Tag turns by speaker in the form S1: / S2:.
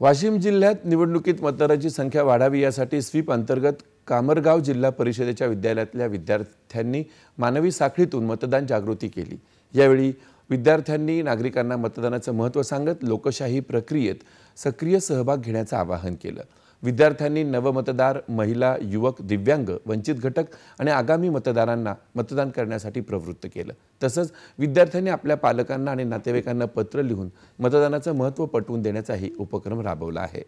S1: वाशिम जिल्ह्यात निवडणुकीत मतदाराची संख्या वाढावी यासाठी स्वीप अंतर्गत कामरगाव जिल्हा परिषदेच्या विद्यालयातल्या विद्यार्थ्यांनी मानवी साखळीतून मतदान जागृती केली यावेळी विद्यार्थ्यांनी नागरिकांना मतदानाचं महत्त्व सांगत लोकशाही प्रक्रियेत सक्रिय सहभाग घेण्याचं आवाहन केलं विद्यार्थ्यांनी नवमतदार महिला युवक दिव्यांग वंचित घटक आणि आगामी मतदारांना मतदान करण्यासाठी प्रवृत्त केलं तसंच विद्यार्थ्यांनी आपल्या पालकांना आणि नातेवाईकांना पत्र लिहून मतदानाचं महत्त्व पटवून देण्याचाही उपक्रम राबवला आहे